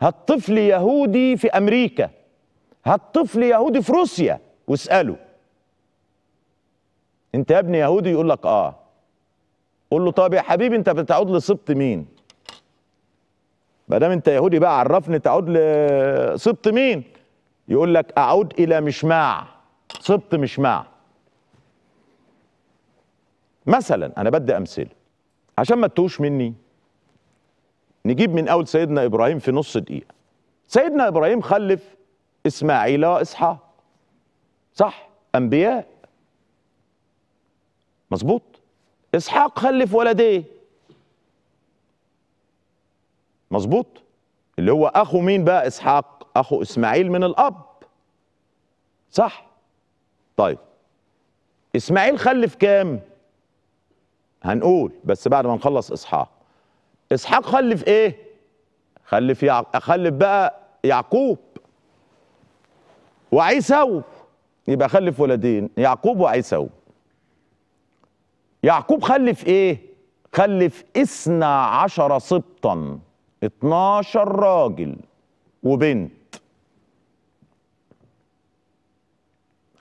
هالطفل يهودي في أمريكا هالطفل يهودي في روسيا واسأله انت يا ابني يهودي يقول لك اه قول له طب يا حبيبي انت بتعود لسبط مين ما دام انت يهودي بقى عرفني تعود لسبط مين يقول لك اعود الى مشماع سبط مشماع مثلا انا بدي امثله عشان ما تتوش مني نجيب من اول سيدنا ابراهيم في نص دقيقه سيدنا ابراهيم خلف اسماعيل واسحاق صح انبياء مظبوط اسحاق خلف ولديه مظبوط اللي هو اخو مين بقى اسحاق اخو اسماعيل من الاب صح طيب اسماعيل خلف كام هنقول بس بعد ما نخلص اسحاق اسحاق خلف ايه خلف يع... خلف بقى يعقوب وعيسو يبقى خلف ولدين يعقوب وعيسو يعقوب خلف ايه خلف اثنا عشر سبطا اتناشر راجل وبنت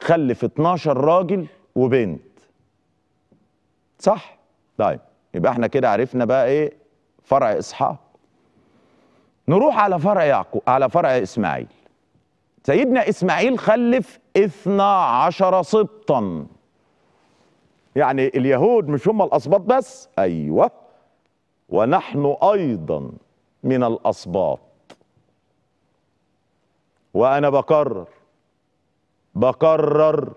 خلف اتناشر راجل وبنت صح طيب يبقى احنا كده عرفنا بقى ايه فرع اسحاق نروح على فرع يعقوب على فرع اسماعيل سيدنا اسماعيل خلف اثنا عشر سبطا يعني اليهود مش هم الاسباط بس ايوه ونحن ايضا من الاسباط وانا بقرر بقرر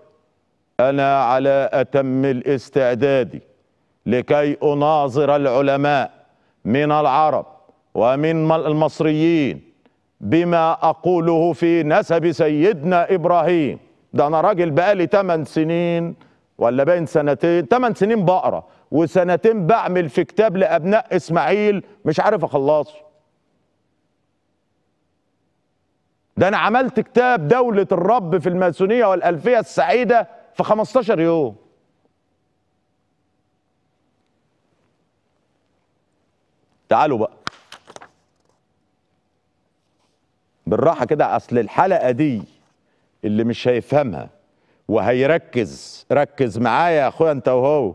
انا على اتم الاستعداد لكي اناظر العلماء من العرب ومن المصريين بما أقوله في نسب سيدنا إبراهيم ده أنا راجل بقالي 8 سنين ولا باين سنتين 8 سنين بقرا وسنتين بعمل في كتاب لأبناء إسماعيل مش عارف أخلصه ده أنا عملت كتاب دولة الرب في الماسونية والألفية السعيدة في 15 يوم تعالوا بقى بالراحه كده اصل الحلقه دي اللي مش هيفهمها وهيركز ركز معايا يا اخويا انت وهو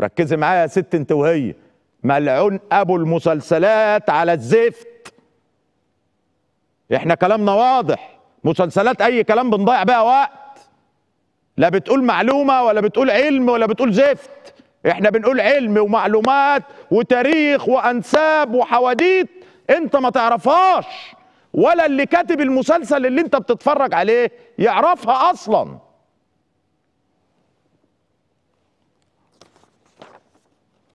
ركزي معايا يا ست انت وهي ملعون ابو المسلسلات على الزفت احنا كلامنا واضح مسلسلات اي كلام بنضيع بقى وقت لا بتقول معلومه ولا بتقول علم ولا بتقول زفت احنا بنقول علم ومعلومات وتاريخ وانساب وحواديت انت ما تعرفهاش ولا اللي كاتب المسلسل اللي انت بتتفرج عليه يعرفها اصلا